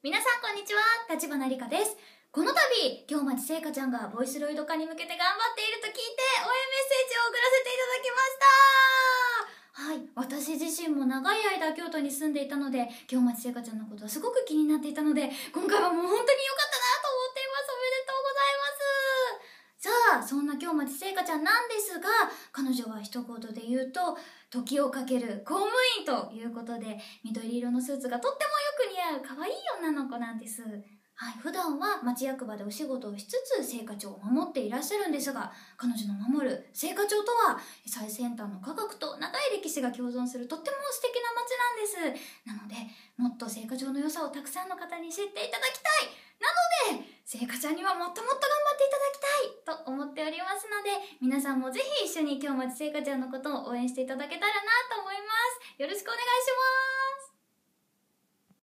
皆さんこんにちは立花理香ですこの度京町聖華ちゃんがボイスロイド化に向けて頑張っていると聞いて応援メッセージを送らせていただきましたはい私自身も長い間京都に住んでいたので京町聖華ちゃんのことはすごく気になっていたので今回はもう本当に良かったなと思っていますおめでとうございますさあそんな京町聖華ちゃんなんですが彼女は一言で言うと時をかける公務員ということで緑色のスーツがとってもよく合う可愛い女の子なんです。はい、普段は町役場でお仕事をしつつ聖火帳を守っていらっしゃるんですが彼女の守る聖火帳とは最先端の科学と長い歴史が共存するとっても素敵な町なんですなのでもっと聖火長の良さをたくさんの方に知っていただきたいなので聖火ちゃんにはもっともっと頑張っていただきたいと思っておりますので皆さんもぜひ一緒に今日町聖火ちゃんのことを応援していただけたらなと思いますよろしくお願いします